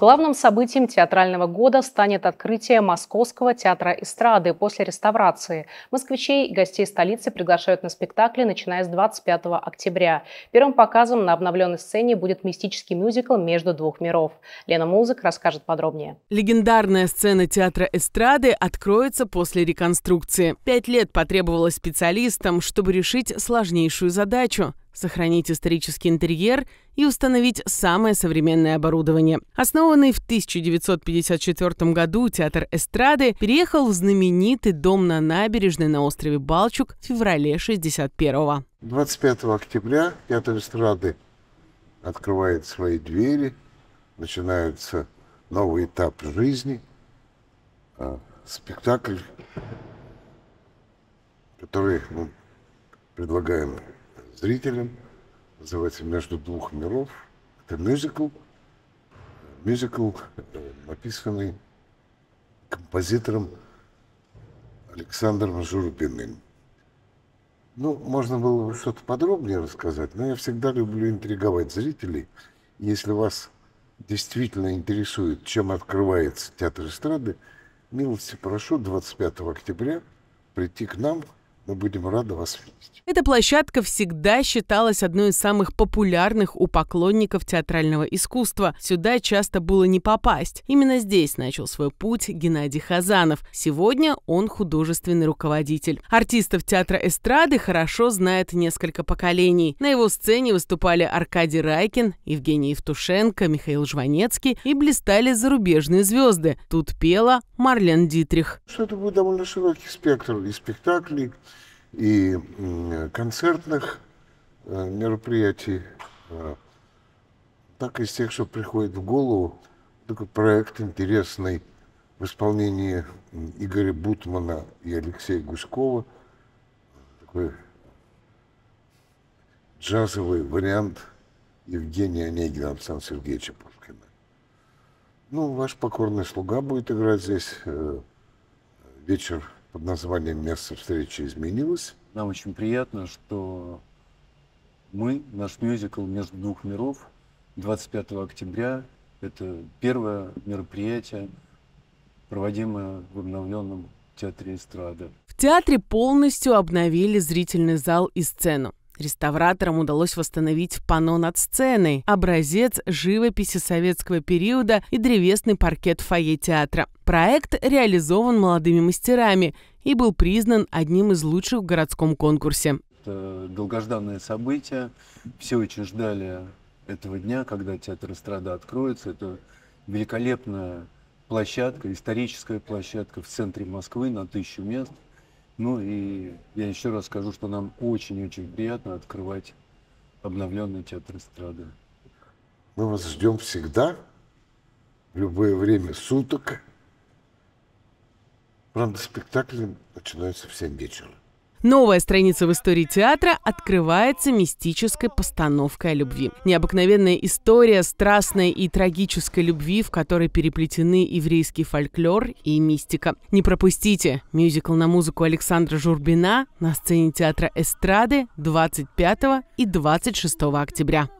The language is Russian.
Главным событием театрального года станет открытие Московского театра эстрады после реставрации. Москвичей и гостей столицы приглашают на спектакли, начиная с 25 октября. Первым показом на обновленной сцене будет мистический мюзикл «Между двух миров». Лена Музык расскажет подробнее. Легендарная сцена театра эстрады откроется после реконструкции. Пять лет потребовалось специалистам, чтобы решить сложнейшую задачу сохранить исторический интерьер и установить самое современное оборудование. Основанный в 1954 году театр эстрады переехал в знаменитый дом на набережной на острове Балчук в феврале 61-го. 25 октября театр эстрады открывает свои двери, начинается новый этап жизни, а, спектакль, который мы предлагаем зрителям. Называется «Между двух миров». Это мюзикл. Мюзикл, э, написанный композитором Александром Журбиным. Ну, можно было что-то подробнее рассказать, но я всегда люблю интриговать зрителей. Если вас действительно интересует, чем открывается театр эстрады, милости прошу 25 октября прийти к нам мы будем рады вас видеть. Эта площадка всегда считалась одной из самых популярных у поклонников театрального искусства. Сюда часто было не попасть. Именно здесь начал свой путь Геннадий Хазанов. Сегодня он художественный руководитель. Артистов театра эстрады хорошо знает несколько поколений. На его сцене выступали Аркадий Райкин, Евгений Евтушенко, Михаил Жванецкий и блистали зарубежные звезды. Тут пела Марлен Дитрих. Что это будет, довольно широкий спектр и спектаклей, и концертных э, мероприятий, э, так и из тех, что приходит в голову. Такой проект интересный в исполнении Игоря Бутмана и Алексея Гуськова. Такой джазовый вариант Евгения Онегина Александра Сергеевича Пушкина. Ну, ваш покорный слуга будет играть здесь э, вечер под названием «Место встречи» изменилось. Нам очень приятно, что мы, наш мюзикл «Между двух миров» 25 октября – это первое мероприятие, проводимое в обновленном театре эстрады. В театре полностью обновили зрительный зал и сцену. Реставраторам удалось восстановить панно над сценой, образец живописи советского периода и древесный паркет фойе театра. Проект реализован молодыми мастерами и был признан одним из лучших в городском конкурсе. Это долгожданное событие. Все очень ждали этого дня, когда театр эстрада откроется. Это великолепная площадка, историческая площадка в центре Москвы на тысячу мест. Ну и я еще раз скажу, что нам очень-очень приятно открывать обновленный театр эстрады. Мы вас ждем всегда, в любое время суток. Правда, спектакли начинается в 7 вечера. Новая страница в истории театра открывается мистической постановкой о любви. Необыкновенная история страстной и трагической любви, в которой переплетены еврейский фольклор и мистика. Не пропустите мюзикл на музыку Александра Журбина на сцене театра «Эстрады» 25 и 26 октября.